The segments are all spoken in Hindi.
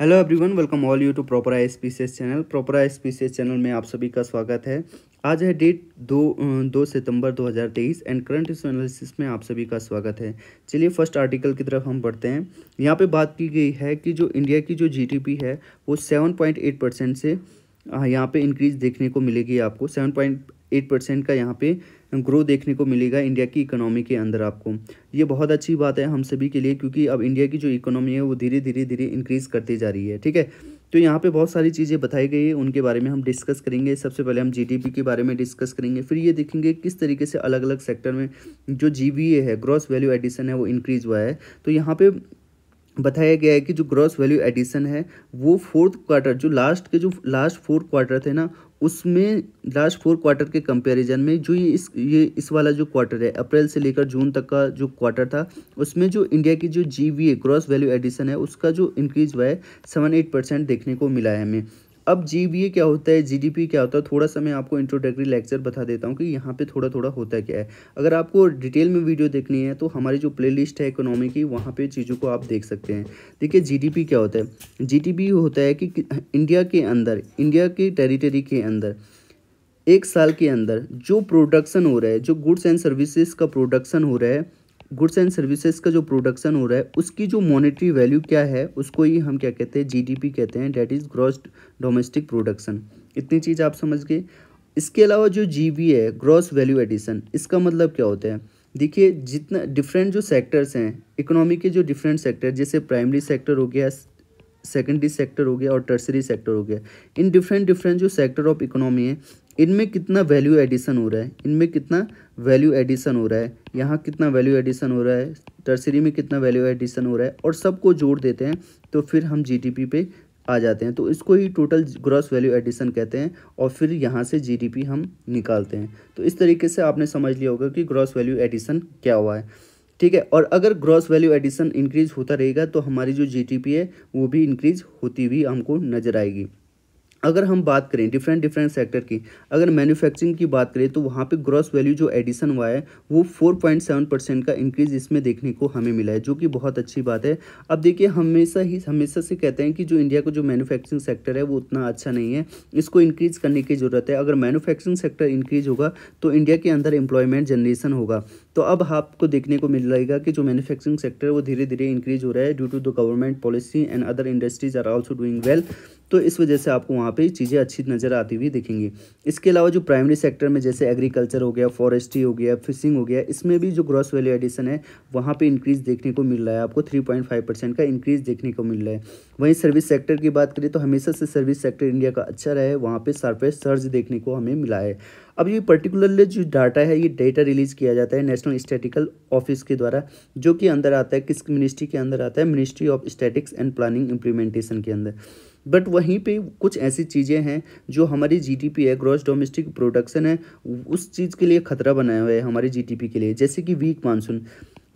hello everyone welcome all you to I S channel I S channel में आप सभी का स्वागत है आज है डेट दो दो सितंबर 2023 एंड करंट इशू एनालिसिस में आप सभी का स्वागत है चलिए फर्स्ट आर्टिकल की तरफ हम पढ़ते हैं यहाँ पे बात की गई है कि जो इंडिया की जो जीडीपी है वो 7.8 परसेंट से यहाँ पर इंक्रीज देखने को मिलेगी आपको सेवन परसेंट का यहाँ पर ग्रो देखने को मिलेगा इंडिया की इकोनॉमी के अंदर आपको ये बहुत अच्छी बात है हम सभी के लिए क्योंकि अब इंडिया की जो इकोनॉमी है वो धीरे धीरे धीरे इंक्रीज़ करती जा रही है ठीक है तो यहाँ पे बहुत सारी चीज़ें बताई गई है उनके बारे में हम डिस्कस करेंगे सबसे पहले हम जीडीपी के बारे में डिस्कस करेंगे फिर ये देखेंगे किस तरीके से अलग अलग सेक्टर में जो जीवीए है ग्रॉस वैल्यू एडिशन है वो इंक्रीज़ हुआ है तो यहाँ पे बताया गया है कि जो ग्रॉस वैल्यू एडिशन है वो फोर्थ क्वार्टर जो लास्ट के जो लास्ट फोर क्वार्टर थे ना उसमें लास्ट फोर क्वार्टर के कंपैरिजन में जो ये इस ये इस वाला जो क्वार्टर है अप्रैल से लेकर जून तक का जो क्वार्टर था उसमें जो इंडिया की जो G V gross value addition है उसका जो इंक्रीज हुआ है सेवन एट परसेंट देखने को मिला है हमें अब जी क्या होता है जी क्या होता है थोड़ा सा मैं आपको इंट्रोडक्टरी लेक्चर बता देता हूँ कि यहाँ पे थोड़ा थोड़ा होता क्या है अगर आपको डिटेल में वीडियो देखनी है तो हमारी जो प्लेलिस्ट है इकोनॉमी की वहाँ पे चीज़ों को आप देख सकते हैं देखिए जीडीपी क्या होता है पी होता है कि इंडिया के अंदर इंडिया के टेरिटरी के अंदर एक साल के अंदर जो प्रोडक्शन हो रहा है जो गुड्स एंड सर्विसेज का प्रोडक्शन हो रहा है गुड्स एंड सर्विसेज का जो प्रोडक्शन हो रहा है उसकी जो मॉनेटरी वैल्यू क्या है उसको ही हम क्या कहते हैं जीडीपी कहते हैं that is gross domestic production इतनी चीज़ आप समझ गए इसके अलावा जो जीवी है ग्रॉस वैल्यू एडिशन इसका मतलब क्या होता है देखिए जितना डिफरेंट जो सेक्टर्स हैं इकोनॉमी के जो डिफरेंट सेक्टर जैसे प्राइमरी सेक्टर हो गया सेकेंडरी सेक्टर हो गया और टर्सरी सेक्टर हो गया इन डिफरेंट डिफरेंट जो सेक्टर ऑफ इकोनॉमी है इनमें कितना वैल्यू एडिशन हो रहा है इनमें कितना वैल्यू एडिशन हो रहा है यहाँ कितना वैल्यू एडिशन हो रहा है टर्सरी में कितना वैल्यू एडिशन हो रहा है और सबको जोड़ देते हैं तो फिर हम जीडीपी पे आ जाते हैं तो इसको ही टोटल ग्रॉस वैल्यू एडिशन कहते हैं और फिर यहाँ से जी हम निकालते हैं तो इस तरीके से आपने समझ लिया होगा कि ग्रॉस वैल्यू एडिशन क्या हुआ है ठीक है और अगर ग्रॉस वैल्यू एडिशन इंक्रीज़ होता रहेगा तो हमारी जो जी है वो भी इंक्रीज़ होती हुई हमको नज़र आएगी अगर हम बात करें डिफरेंट डिफरेंट सेक्टर की अगर मैन्युफैक्चरिंग की बात करें तो वहाँ पे ग्रॉस वैल्यू जो एडिशन हुआ है वो 4.7 परसेंट का इंक्रीज इसमें देखने को हमें मिला है जो कि बहुत अच्छी बात है अब देखिए हमेशा ही हमेशा से कहते हैं कि जो इंडिया का जो मैन्युफैक्चरिंग सेक्टर है वो उतना अच्छा नहीं है इसको इंक्रीज करने की ज़रूरत है अगर मैनुफैक्चरिंग सेक्टर इंक्रीज होगा तो इंडिया के अंदर एम्प्लॉयमेंट जनरेशन होगा तो अब आपको देखने को मिल रहेगा कि जो मैनुफैक्चरिंग सेक्टर है वो धीरे धीरे इंक्रीज हो रहा है due to the government policy and other industries are also doing well तो इस वजह से आपको वहाँ पर चीज़ें अच्छी नज़र आती हुई दिखेंगी इसके अलावा जो प्राइमरी सेक्टर में जैसे एग्रीकल्चर हो गया फॉरेस्ट्री हो गया फिशिंग हो गया इसमें भी जो ग्रॉस वैल्यू एडिशन है वहाँ पर इंक्रीज़ देखने को मिल रहा है आपको थ्री का इंक्रीज़ देखने को मिल रहा है वहीं सर्विस सेक्टर की बात करें तो हमेशा से सर्विस सेक्टर इंडिया का अच्छा रहा है वहाँ पर सरफेस सर्ज देखने को हमें मिला है अब ये पर्टिकुलरली जो डाटा है ये डेटा रिलीज़ किया जाता है नेशनल स्टैटिकल ऑफिस के द्वारा जो कि अंदर आता है किस मिनिस्ट्री के अंदर आता है ministry of statistics and planning implementation के अंदर बट वहीं पे कुछ ऐसी चीज़ें हैं जो हमारी जीडीपी है ग्रॉस डोमेस्टिक प्रोडक्शन है उस चीज़ के लिए खतरा बनाया हुआ है हमारी जीडीपी के लिए जैसे कि वीक मानसून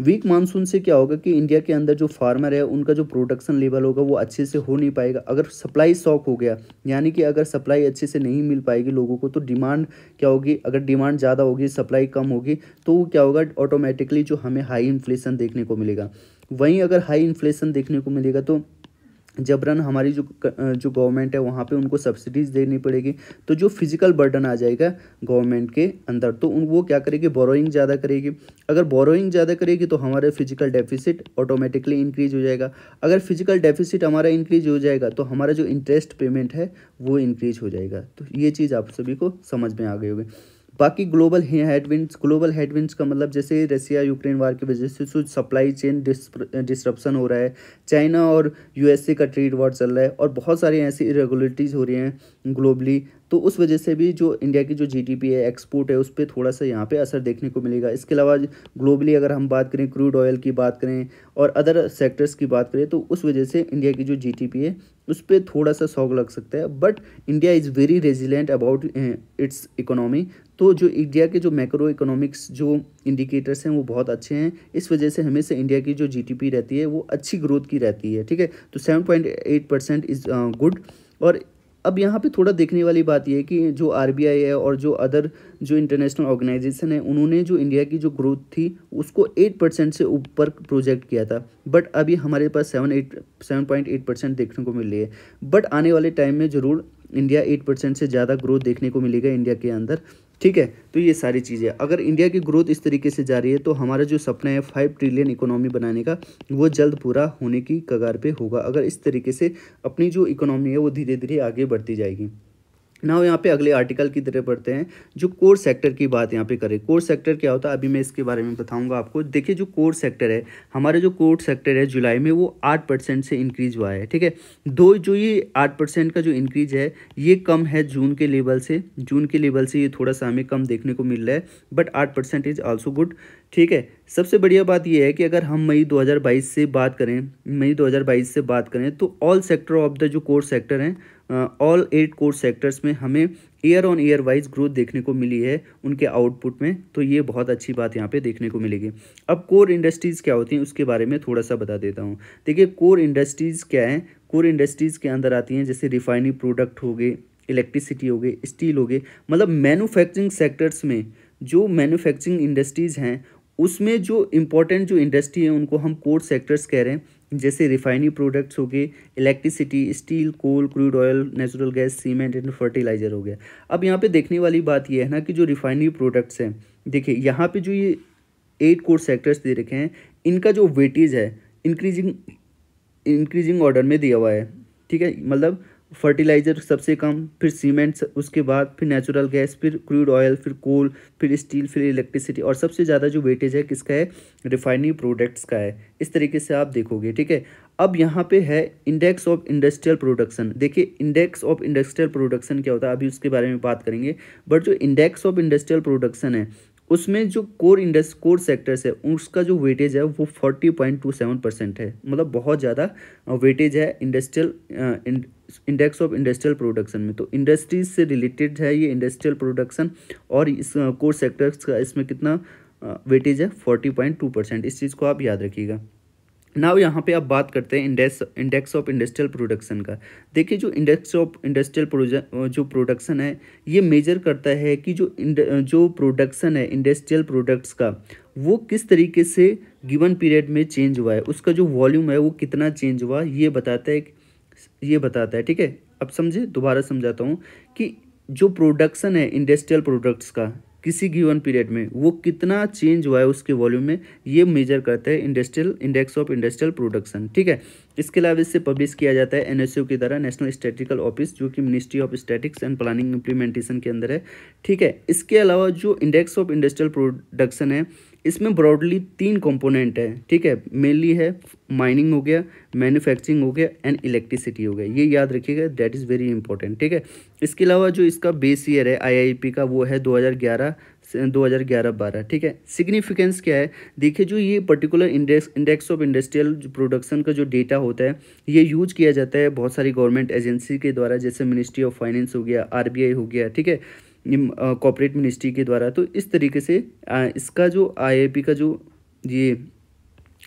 वीक मानसून से क्या होगा कि इंडिया के अंदर जो फार्मर है उनका जो प्रोडक्शन लेवल होगा वो अच्छे से हो नहीं पाएगा अगर सप्लाई शॉक हो गया यानी कि अगर सप्लाई अच्छे से नहीं मिल पाएगी लोगों को तो डिमांड क्या होगी अगर डिमांड ज़्यादा होगी सप्लाई कम होगी तो क्या होगा ऑटोमेटिकली जो हमें हाई इन्फ्लेशन देखने को मिलेगा वहीं अगर हाई इन्फ्लेशन देखने को मिलेगा तो जबरन हमारी जो जो गवर्नमेंट है वहाँ पे उनको सब्सिडीज देनी पड़ेगी तो जो फिजिकल बर्डन आ जाएगा गवर्नमेंट के अंदर तो उन वो क्या करेगी बोरोइंग ज़्यादा करेगी अगर बोरोइंग ज़्यादा करेगी तो हमारा फिजिकल डेफिसिट ऑटोमेटिकली इंक्रीज हो जाएगा अगर फिजिकल डेफिसिट हमारा इंक्रीज हो जाएगा तो हमारा जो इंटरेस्ट पेमेंट है वो इंक्रीज हो जाएगा तो ये चीज़ आप सभी को समझ में आ गई होगी बाकी ग्लोबल हेडविंड्स ग्लोबल हेडविंड्स का मतलब जैसे रसिया यूक्रेन वार की वजह से सप्लाई चेन डिस्ट्रप्शन हो रहा है चाइना और यूएसए का ट्रेड वॉर चल रहा है और बहुत सारी ऐसी इरेगुलरिटीज़ हो रही हैं ग्लोबली तो उस वजह से भी जो इंडिया की जो जीडीपी है एक्सपोर्ट है उस पर थोड़ा सा यहाँ पे असर देखने को मिलेगा इसके अलावा ग्लोबली अगर हम बात करें क्रूड ऑयल की बात करें और अदर सेक्टर्स की बात करें तो उस वजह से इंडिया की जो जी है उस पर थोड़ा सा शौक लग सकता है but India is very resilient about its economy तो जो इंडिया के जो मैक्रो इकोनॉमिक्स जो इंडिकेटर्स हैं वो बहुत अच्छे हैं इस वजह से हमेशा इंडिया की जो जीटीपी रहती है वो अच्छी ग्रोथ की रहती है ठीक है तो seven point eight percent is good और अब यहाँ पे थोड़ा देखने वाली बात यह है कि जो आरबीआई है और जो अदर जो इंटरनेशनल ऑर्गेनाइजेशन है उन्होंने जो इंडिया की जो ग्रोथ थी उसको एट परसेंट से ऊपर प्रोजेक्ट किया था बट अभी हमारे पास seven eight seven point eight percent देखने को मिल रही है बट आने वाले टाइम में ज़रूर इंडिया एट परसेंट से ज़्यादा ग्रोथ देखने को मिलेगा इंडिया के अंदर ठीक है तो ये सारी चीज़ें अगर इंडिया की ग्रोथ इस तरीके से जा रही है तो हमारा जो सपना है फाइव ट्रिलियन इकोनॉमी बनाने का वो जल्द पूरा होने की कगार पे होगा अगर इस तरीके से अपनी जो इकोनॉमी है वो धीरे धीरे आगे बढ़ती जाएगी ना यहाँ पे अगले आर्टिकल की तरह पढ़ते हैं जो कोर सेक्टर की बात यहाँ पे करें कोर सेक्टर क्या होता है अभी मैं इसके बारे में बताऊंगा आपको देखिए जो कोर सेक्टर है हमारे जो कोर सेक्टर है जुलाई में वो आठ परसेंट से इंक्रीज हुआ है ठीक है दो जो ये आठ परसेंट का जो इंक्रीज है ये कम है जून के लेवल से जून के लेवल से ये थोड़ा सा हमें कम देखने को मिल रहा है बट आठ परसेंट इज़ ऑल्सो गुड ठीक है सबसे बढ़िया बात यह है कि अगर हम मई 2022 से बात करें मई 2022 से बात करें तो ऑल सेक्टर ऑफ द जो कोर सेक्टर हैं ऑल एट कोर सेक्टर्स में हमें year on year wise growth देखने को मिली है उनके आउटपुट में तो ये बहुत अच्छी बात यहाँ पे देखने को मिलेगी अब कोर इंडस्ट्रीज़ क्या होती हैं उसके बारे में थोड़ा सा बता देता हूँ देखिए कोर इंडस्ट्रीज़ क्या हैं कोर इंडस्ट्रीज़ के अंदर आती हैं जैसे रिफाइनिंग प्रोडक्ट हो गए इलेक्ट्रिसिटी हो गए स्टील हो गए मतलब मैनुफैक्चरिंग सेक्टर्स में जो मैनुफैक्चरिंग इंडस्ट्रीज़ हैं उसमें जो इम्पोर्टेंट जो इंडस्ट्री है उनको हम कोर सेक्टर्स कह रहे हैं जैसे रिफाइनरी प्रोडक्ट्स हो गए electricity steel coal crude oil natural gas cement and fertiliser हो गया अब यहाँ पे देखने वाली बात यह है ना कि जो रिफाइनरी प्रोडक्ट्स हैं देखिए यहाँ पे जो ये एट कोर सेक्टर्स दे रखे हैं इनका जो वेटेज है इंक्रीजिंग इंक्रीजिंग ऑर्डर में दिया हुआ है ठीक है मतलब फर्टिलाइज़र सबसे कम फिर सीमेंट उसके बाद फिर नेचुरल गैस फिर क्रूड ऑयल फिर कोल फिर स्टील फिर इलेक्ट्रिसिटी और सबसे ज़्यादा जो वेटेज है किसका है रिफाइनिंग प्रोडक्ट्स का है इस तरीके से आप देखोगे ठीक है अब यहाँ पे है इंडेक्स ऑफ इंडस्ट्रियल प्रोडक्शन देखिए इंडेक्स ऑफ इंडस्ट्रियल प्रोडक्शन क्या होता है अभी उसके बारे में बात करेंगे बट जो इंडेक्स ऑफ इंडस्ट्रियल प्रोडक्शन है उसमें जो कोर इंडस्ट कोर सेक्टर्स है उसका जो वेटेज है वो forty point two seven percent है मतलब बहुत ज़्यादा वेटेज uh, है industrial index of industrial production में तो इंडस्ट्रीज से रिलेटेड है ये इंडस्ट्रियल प्रोडक्शन और इस कोर सेक्टर्स का इसमें कितना वेटेज है फोर्टी पॉइंट टू परसेंट इस चीज़ को आप याद रखिएगा नाव यहाँ पे आप बात करते हैं index index of industrial production का देखिए जो इंडेक्स ऑफ इंडस्ट्रियल जो प्रोडक्शन है ये मेजर करता है कि जो जो प्रोडक्शन है इंडस्ट्रियल प्रोडक्ट्स का वो किस तरीके से गिवन पीरियड में चेंज हुआ है उसका जो वॉल्यूम है वो कितना चेंज हुआ ये बताता है कि ये बताता है ठीक है अब समझे दोबारा समझाता हूँ कि जो प्रोडक्शन है इंडस्ट्रियल प्रोडक्ट्स का किसी गिवन पीरियड में वो कितना चेंज हुआ है उसके वॉल्यूम में ये मेजर करता है industrial index of industrial production ठीक है इसके अलावा इससे पब्लिश किया जाता है एनएसयू की तरह नेशनल स्टेटिकल ऑफिस जो कि ministry of statistics and planning implementation के अंदर है ठीक है इसके अलावा जो इंडेक्स ऑफ इंडस्ट्रियल प्रोडक्शन है इसमें ब्रॉडली तीन कंपोनेंट है ठीक है मेनली है माइनिंग हो गया मैन्युफैक्चरिंग हो गया एंड इलेक्ट्रिसिटी हो गया ये याद रखिएगा दैट इज़ वेरी इंपॉर्टेंट ठीक है इसके अलावा जो इसका बेस ईयर है आईआईपी का वो है 2011 दो हज़ार ग्यारह बारह ठीक है सिग्निफिकेंस क्या है देखिए जो ये particular index index of industrial production का जो डेटा होता है ये यूज किया जाता है बहुत सारी गवर्नमेंट एजेंसी के द्वारा जैसे मिनिस्ट्री ऑफ फाइनेंस हो गया आर हो गया ठीक है कॉपरेट मिनिस्ट्री के द्वारा तो इस तरीके से इसका जो आई का जो ये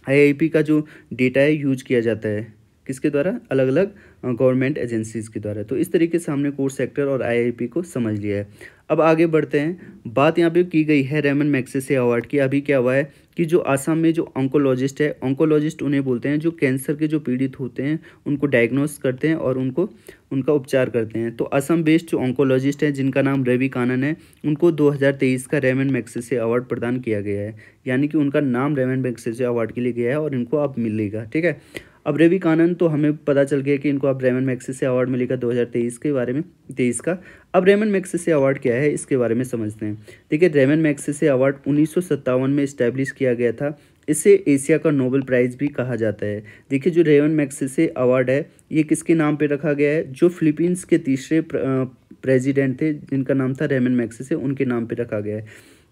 आई का जो डेटा है यूज किया जाता है किसके द्वारा अलग अलग गवर्नमेंट एजेंसीज़ के द्वारा तो इस तरीके से हमने कोर सेक्टर और आईआईपी को समझ लिया है अब आगे बढ़ते हैं बात यहाँ पे की गई है रेमन मैक्सेसे अवार्ड की अभी क्या हुआ है कि जो आसाम में जो ऑन्कोलॉजिस्ट है ऑन्कोलॉजिस्ट उन्हें बोलते हैं जो कैंसर के जो पीड़ित होते हैं उनको डायग्नोस करते हैं और उनको उनका उपचार करते हैं तो असम बेस्ड जो ऑन्कोलॉजिस्ट हैं जिनका नाम रवि कानन है उनको 2023 का रेमन मैक्सेसे अवार्ड प्रदान किया गया है यानी कि उनका नाम रेमन मैक्सेसे अवार्ड के लिए गया है और इनको अब मिलेगा ठीक है अब रवि कानन तो हमें पता चल गया कि इनको अब रेमन से अवार्ड मिलेगा 2023 के बारे में तेईस का अब रेमन मैक्सिसे अवार्ड क्या है इसके बारे में समझते हैं देखिए रेमन मैक्सिसे अवार्ड उन्नीस में इस्टेब्लिश किया गया था इसे एशिया का नोबल प्राइज़ भी कहा जाता है देखिए जो रेवन मैक्सिसे अवार्ड है ये किसके नाम पे रखा गया है जो फिलीपींस के तीसरे प्रेसिडेंट थे जिनका नाम था रेमन मैक्सिसे उनके नाम पे रखा गया है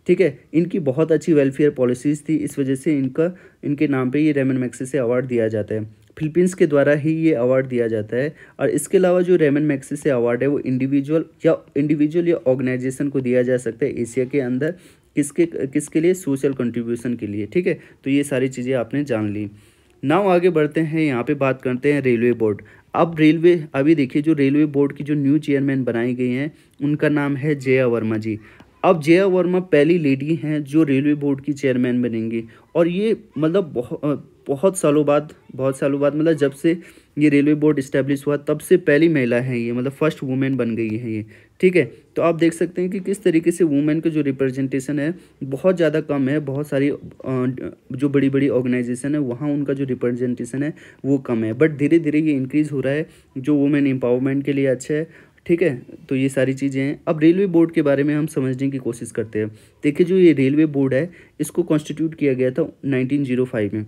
ठीक है इनकी बहुत अच्छी वेलफेयर पॉलिसीज़ थी इस वजह से इनका इनके नाम पे ये रेमन मैक्सिसे अवार्ड दिया जाता है फिलीपींस के द्वारा ही ये अवार्ड दिया जाता है और इसके अलावा जो रेमन मैक्सी से अवार्ड है वो इंडिविजुअल या इंडिविजुअल या ऑर्गेनाइजेशन को दिया जा सकता है एशिया के अंदर किसके किसके लिए सोशल कंट्रीब्यूशन के लिए ठीक है तो ये सारी चीज़ें आपने जान ली नाव आगे बढ़ते हैं यहाँ पे बात करते हैं रेलवे बोर्ड अब रेलवे अभी देखिए जो रेलवे बोर्ड की जो न्यू चेयरमैन बनाई गई हैं उनका नाम है जया वर्मा जी अब जया वर्मा पहली लेडी हैं जो रेलवे बोर्ड की चेयरमैन बनेंगी और ये मतलब बहुत बहुत सालों बाद बहुत सालों बाद मतलब जब से ये रेलवे बोर्ड इस्टेब्लिश हुआ तब से पहली महिला है ये मतलब फर्स्ट वुमेन बन गई है ये ठीक है तो आप देख सकते हैं कि किस तरीके से वुमेन का जो रिप्रेजेंटेशन है बहुत ज़्यादा कम है बहुत सारी जो बड़ी बड़ी ऑर्गेनाइजेशन है वहाँ उनका जो रिप्रेजेंटेशन है वो कम है बट धीरे धीरे ये इंक्रीज़ हो रहा है जो वुमेन एम्पावरमेंट के लिए अच्छा है ठीक है तो ये सारी चीज़ें हैं अब रेलवे बोर्ड के बारे में हम समझने की कोशिश करते हैं देखिए जो ये रेलवे बोर्ड है इसको कॉन्स्टिट्यूट किया गया था नाइनटीन oh में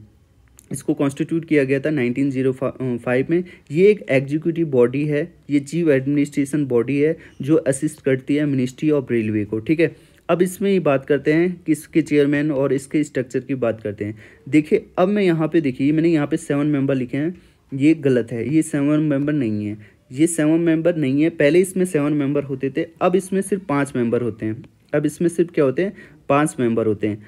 इसको कॉन्स्टिट्यूट किया गया था 1905 में ये एक एग्जीक्यूटिव बॉडी है ये चीफ एडमिनिस्ट्रेशन बॉडी है जो असिस्ट करती है मिनिस्ट्री ऑफ रेलवे को ठीक है अब इसमें ही बात करते हैं कि इसके चेयरमैन और इसके स्ट्रक्चर की बात करते हैं देखिए अब मैं यहाँ पे देखिए मैंने यहाँ पे सेवन मेंबर लिखे हैं ये गलत है ये सेवन मेंबर नहीं है ये सेवन मेंबर नहीं है पहले इसमें सेवन मेंबर होते थे अब इसमें सिर्फ पाँच मेंबर होते हैं अब इसमें सिर्फ क्या होते हैं पाँच मेंबर होते हैं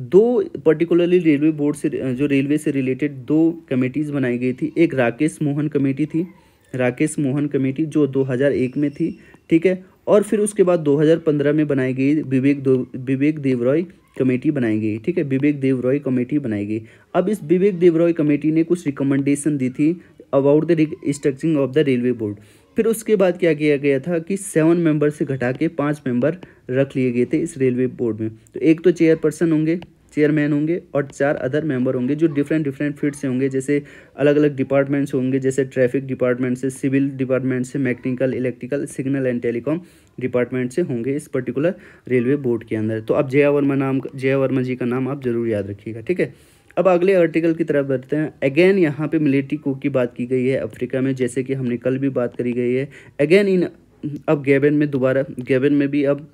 दो पर्टिकुलरली रेलवे बोर्ड से जो रेलवे से रिलेटेड दो कमेटीज़ बनाई गई थी एक राकेश मोहन कमेटी थी राकेश मोहन कमेटी जो 2001 में थी ठीक है और फिर उसके बाद 2015 में बनाई गई विवेक दो विवेक देवरॉय कमेटी बनाई गई ठीक है विवेक देवरॉय कमेटी बनाई गई अब इस विवेक देवरॉय कमेटी ने कुछ रिकमेंडेशन दी थी about the structuring of the railway board फिर उसके बाद क्या किया गया था कि सेवन मेंबर से घटा के पाँच मेंबर रख लिए गए थे इस रेलवे बोर्ड में तो एक तो चेयरपर्सन होंगे चेयरमैन होंगे और चार अदर मेंबर होंगे जो डिफरेंट डिफरेंट फील्ड से होंगे जैसे अलग अलग डिपार्टमेंट्स होंगे जैसे ट्रैफिक डिपार्टमेंट से सिविल डिपार्टमेंट से mechanical electrical signal and telecom department से होंगे इस पर्टिकुलर रेलवे बोर्ड के अंदर तो आप जया वर्मा नाम जया वर्मा जी का नाम आप जरूर याद रखिएगा ठीक है अब अगले आर्टिकल की तरफ बढ़ते हैं अगेन यहाँ पे मिलिट्री को की बात की गई है अफ्रीका में जैसे कि हमने कल भी बात करी गई है अगेन इन अब गेबन में दोबारा गेबन में भी अब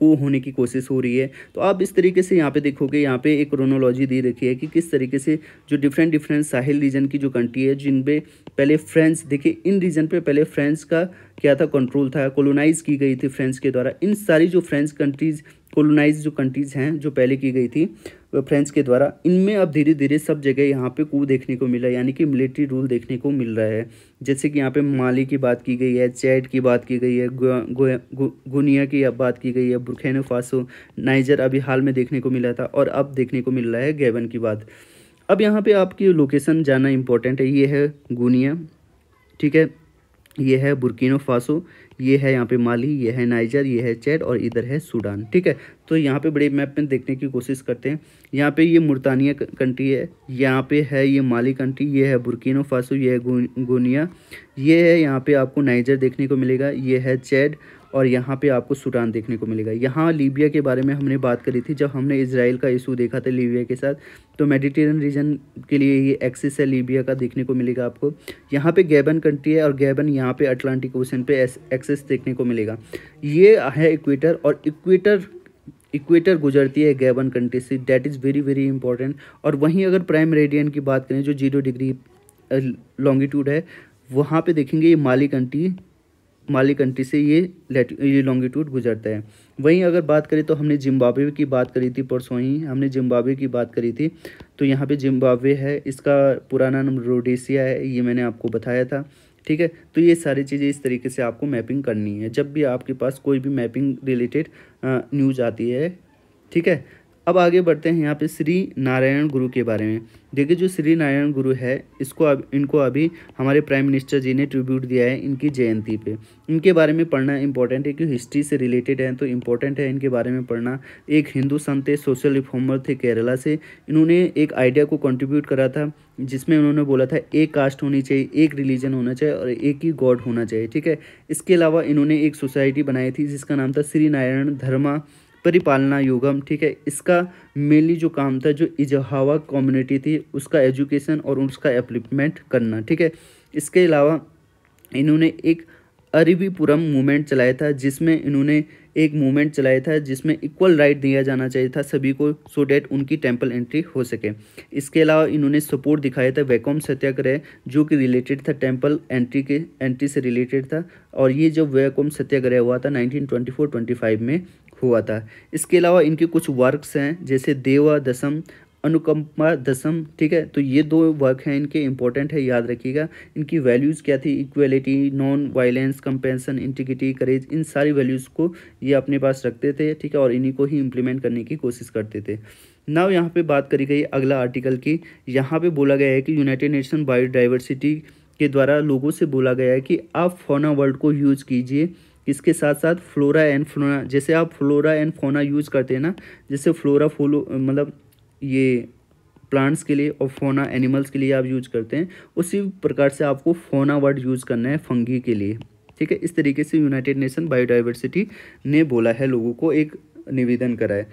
को होने की कोशिश हो रही है तो आप इस तरीके से यहाँ पे देखोगे यहाँ पे एक क्रोनोलॉजी दी रखी है कि किस तरीके से जो डिफरेंट डिफरेंट साहिल रीजन की जो कंट्री है जिन पे पहले फ्रेंच देखिए इन रीजन पे पहले फ्रेंच का क्या था कंट्रोल था कॉलोनाइज की गई थी फ्रेंच के द्वारा इन सारी जो फ्रेंच कंट्रीज़ कोलोनाइज जो कंट्रीज़ हैं जो पहले की गई थी फ्रेंच के द्वारा इनमें अब धीरे धीरे सब जगह यहाँ पे कू देखने को मिला यानी कि मिलिट्री रूल देखने को मिल रहा है जैसे कि यहाँ पे माली की बात की गई है चैट की बात की गई है गुनिया गु, गु, की अब बात की गई है बुरखेनो फासो नाइजर अभी हाल में देखने को मिला था और अब देखने को मिल रहा है गैबन की बात अब यहाँ पर आपकी लोकेशन जाना इम्पोर्टेंट है ये है गुनिया ठीक है ये है बुरकिनो फासो ये है यहाँ पे माली ये है नाइजर ये है चैड और इधर है सूडान ठीक है तो यहाँ पे बड़े मैप में देखने की कोशिश करते हैं यहाँ पे ये मुरतानिया कंट्री है यहाँ पे है ये माली कंट्री ये है बुरकिनो फासो ये है गोनिया ये है यहाँ पे आपको नाइजर देखने को मिलेगा ये है चैड और यहाँ पे आपको सूडान देखने को मिलेगा यहाँ लीबिया के बारे में हमने बात करी थी जब हमने इसराइल का इशू देखा था लीबिया के साथ तो मेडिटेरियन रीजन के लिए ये एक्सिस है लीबिया का देखने को मिलेगा आपको यहाँ पे गैबन कंट्री है और गैबन यहाँ पे अटलांटिक ओशन पे एक्सेस देखने को मिलेगा ये है इक्वेटर और इक्वेटर इक्वेटर गुजरती है गैबन कंट्री से that is very very important और वहीं अगर प्राइम रेडियन की बात करें जो जीरो डिग्री लॉन्गिट्यूड है वहाँ पे देखेंगे ये माली कंट्री माली कंट्री से ये ये लॉन्गिट्यूड गुजरता है वहीं अगर बात करें तो हमने जिम्बाब्वे की बात करी थी परसों ही हमने जिम्बाब्वे की बात करी थी तो यहाँ पे जिम्बाब्वे है इसका पुराना नाम रोडेशिया है ये मैंने आपको बताया था ठीक है तो ये सारी चीज़ें इस तरीके से आपको मैपिंग करनी है जब भी आपके पास कोई भी मैपिंग रिलेटेड न्यूज़ आती है ठीक है अब आगे बढ़ते हैं यहाँ पे श्री नारायण गुरु के बारे में देखिए जो श्री नारायण गुरु है इसको अब इनको अभी हमारे प्राइम मिनिस्टर जी ने ट्रिब्यूट दिया है इनकी जयंती पे इनके बारे में पढ़ना इंपॉर्टेंट है क्योंकि हिस्ट्री से रिलेटेड है तो इम्पोर्टेंट है इनके बारे में पढ़ना एक हिंदू संत थे सोशल रिफॉर्मर थे केरला से इन्होंने एक आइडिया को कंट्रीब्यूट करा था जिसमें उन्होंने बोला था एक कास्ट होनी चाहिए एक रिलीजन होना चाहिए और एक ही गॉड होना चाहिए ठीक है इसके अलावा इन्होंने एक सोसाइटी बनाई थी जिसका नाम था श्री नारायण धर्मा परिपालना युगम ठीक है इसका मेनली जो काम था जो इजहावा कम्युनिटी थी उसका एजुकेशन और उसका एप्लीमेंट करना ठीक है इसके अलावा इन्होंने एक अरबीपुरम मूवमेंट चलाया था जिसमें इन्होंने एक मूवमेंट चलाया था जिसमें इक्वल राइट दिया जाना चाहिए था सभी को सो डेट उनकी टेम्पल एंट्री हो सके इसके अलावा इन्होंने सपोर्ट दिखाया था वैकॉम सत्याग्रह जो कि रिलेटेड था टेम्पल एंट्री के एंट्री से रिलेटेड था और ये जो वैकॉम सत्याग्रह हुआ था 1924-25 में हुआ था इसके अलावा इनके कुछ वर्क्स हैं जैसे देवा दशम अनुकंपा दसम ठीक है तो ये दो वर्क हैं इनके इंपॉर्टेंट है याद रखिएगा इनकी वैल्यूज़ क्या थी equality non violence compassion integrity courage इन सारी वैल्यूज़ को ये अपने पास रखते थे ठीक है और इन्हीं को ही इम्प्लीमेंट करने की कोशिश करते थे नाव यहाँ पे बात करी गई अगला आर्टिकल की यहाँ पे बोला गया है कि यूनाइटेड नेशन बायोडाइवर्सिटी के द्वारा लोगों से बोला गया है कि आप फोना वर्ल्ड को यूज़ कीजिए इसके साथ साथ फ्लोरा एंड फ्लोना जैसे आप फ्लोरा एंड फोना यूज़ करते हैं ना जैसे फ्लोरा फोलो मतलब ये प्लांट्स के लिए और फोना एनिमल्स के लिए आप यूज करते हैं उसी प्रकार से आपको फोना वर्ड यूज़ करना है फंगी के लिए ठीक है इस तरीके से यूनाइटेड नेशन बायोडाइवर्सिटी ने बोला है लोगों को एक निवेदन करा है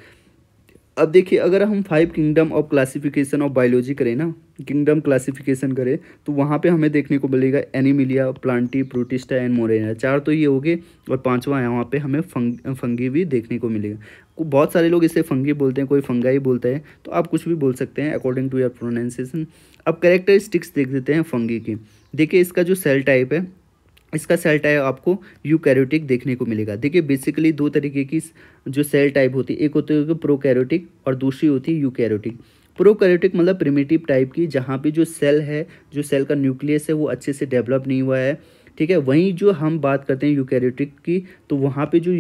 अब देखिए अगर हम five kingdom of classification of biology करें ना किंगडम क्लासिफिकेशन करें तो वहाँ पे हमें देखने को मिलेगा Animalia Plantae Protista and Monera चार तो ये हो गए और पांचवा वहाँ पे हमें फंग फंगी भी देखने को मिलेगा बहुत सारे लोग इसे फंगी बोलते हैं कोई फंगाई बोलता है तो आप कुछ भी बोल सकते हैं अकॉर्डिंग टू योर प्रोनाउंसिएशन अब करेक्टरिस्टिक्स देख देते हैं फंगी की देखिए इसका जो सेल टाइप है इसका सेल टाइप आपको यूकैरियोटिक देखने को मिलेगा देखिए बेसिकली दो तरीके की जो सेल टाइप होती है एक होती है प्रोकैरियोटिक और दूसरी होती है यूकैरियोटिक प्रोकैरियोटिक मतलब प्रिमेटिव टाइप की जहाँ पे जो सेल है जो सेल का न्यूक्लियस है वो अच्छे से डेवलप नहीं हुआ है ठीक है वहीं जो हम बात करते हैं यूकैरियोटिक की तो वहाँ पे जो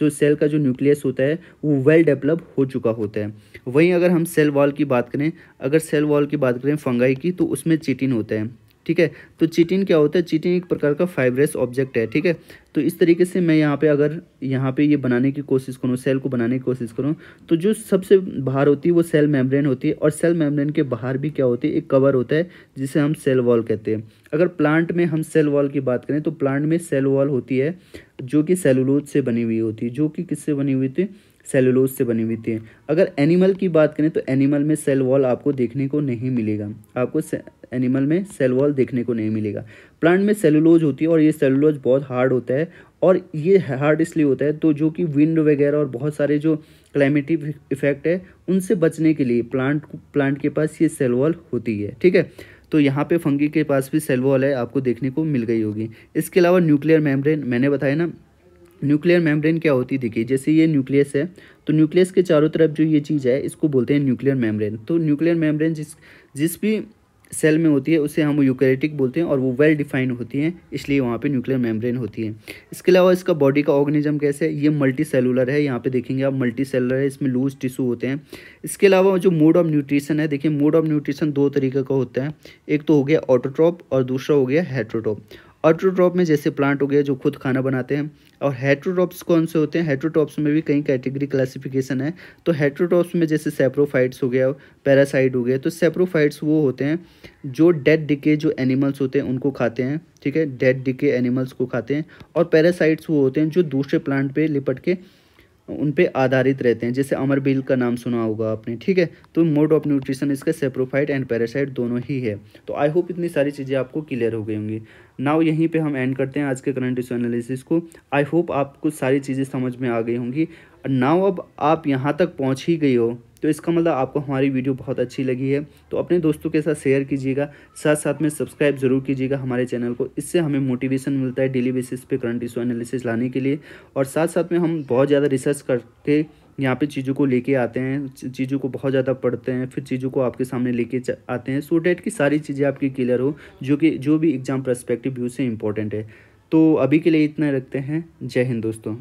जो सेल का जो न्यूक्लियस होता है वो वेल डेवलप हो चुका होता है वहीं अगर हम सेल वॉल की बात करें अगर सेल वॉल की बात करें फंगाई की तो उसमें चिटिन होता है ठीक है तो चिटिन क्या होता है चिटिन एक प्रकार का फाइब्रेस ऑब्जेक्ट है ठीक है तो इस तरीके से मैं यहाँ पे अगर यहाँ पे ये बनाने की कोशिश करूँ सेल को बनाने की कोशिश करूँ तो जो सबसे बाहर होती है वो सेल मेम्ब्रेन होती है और सेल मेम्ब्रेन के बाहर भी क्या होती है एक कवर होता है जिसे हम सेल वॉल कहते हैं अगर प्लांट में हम सेल वॉल की बात करें तो प्लांट में सेल वॉल होती है जो कि सेलुलोज से बनी हुई होती है जो कि किससे बनी हुई होती है सेलुलोज से बनी हुई थी अगर एनिमल की बात करें तो एनिमल में सेल वॉल आपको देखने को नहीं मिलेगा आपको एनिमल में सेल वॉल देखने को नहीं मिलेगा प्लांट में सेलुलोज होती है और ये सेलुलोज बहुत हार्ड होता है और ये हार्ड इसलिए होता है तो जो कि विंड वगैरह और बहुत सारे जो क्लाइमेटिक इफेक्ट है उनसे बचने के लिए प्लांट प्लांट के पास ये सेल वॉल होती है ठीक है तो यहाँ पे फंगी के पास भी सेल वॉल है आपको देखने को मिल गई होगी इसके अलावा न्यूक्लियर मेम्ब्रेन मैंने बताया ना न्यूक्लियर मेम्ब्रेन क्या होती देखिए जैसे ये न्यूक्लियस है तो न्यूक्लियस के चारों तरफ जो ये चीज़ है इसको बोलते हैं न्यूक्लियर मेम्ब्रेन तो न्यूक्लियर मेम्ब्रेन जिस जिस भी सेल में होती है उसे हम यूकेरेटिक बोलते हैं और वो वेल डिफाइंड होती हैं इसलिए वहाँ पे न्यूक्लियर मेम्ब्रेन होती है इसके अलावा इसका बॉडी का ऑर्गेनिज्म कैसे है ये मल्टी सेलुलर है यहाँ पे देखेंगे आप मल्टी सेलुलर है इसमें लूज टिश्यू होते हैं इसके अलावा जो मोड ऑफ न्यूट्रिशन है देखिए मोड ऑफ न्यूट्रिशन दो तरीके का होता है एक तो हो गया ऑटोट्रॉप और दूसरा हो गया हेट्रोटॉप ऑटोट्रॉप में जैसे प्लांट हो गया जो खुद खाना बनाते हैं और हेट्रोट्रॉप्स कौन से होते हैं हेट्रोट्रॉप्स में भी कई कैटेगरी क्लासिफिकेशन है तो हेट्रोट्रॉप्स में जैसे सेप्रोफाइट्स हो गया पैरासाइट हो गया तो सेप्रोफाइट्स वो होते हैं जो डेड डिके जो एनिमल्स होते हैं उनको खाते हैं ठीक है डेड डिके एनिमल्स को खाते हैं और पैरासाइट्स वो होते हैं जो दूसरे प्लांट पर लिपट के उन पर आधारित रहते हैं जैसे बिल का नाम सुना होगा आपने ठीक है तो मोड ऑफ न्यूट्रिशन इसका सेप्रोफाइट एंड पैरासाइट दोनों ही है तो आई होप इतनी सारी चीज़ें आपको क्लियर हो गई होंगी नाउ यहीं पे हम एंड करते हैं आज के करंट इशू एनालिसिस को आई होप आपको सारी चीज़ें समझ में आ गई होंगी नाउ अब आप यहाँ तक पहुँच ही गई हो तो इसका मतलब आपको हमारी वीडियो बहुत अच्छी लगी है तो अपने दोस्तों के साथ शेयर कीजिएगा साथ साथ में सब्सक्राइब ज़रूर कीजिएगा हमारे चैनल को इससे हमें मोटिवेशन मिलता है डेली बेसिस पे करंट इशू एनालिसिस लाने के लिए और साथ साथ में हम बहुत ज़्यादा रिसर्च करके यहाँ पे चीज़ों को लेके आते हैं चीज़ों को बहुत ज़्यादा पढ़ते हैं फिर चीज़ों को आपके सामने लेके आते हैं सो डेट डैट की सारी चीज़ें आपकी क्लियर हो जो कि जो भी एग्ज़ाम प्रस्पेक्टिव व्यू से इम्पोर्टेंट है तो अभी के लिए इतना रखते हैं जय हिंद दोस्तों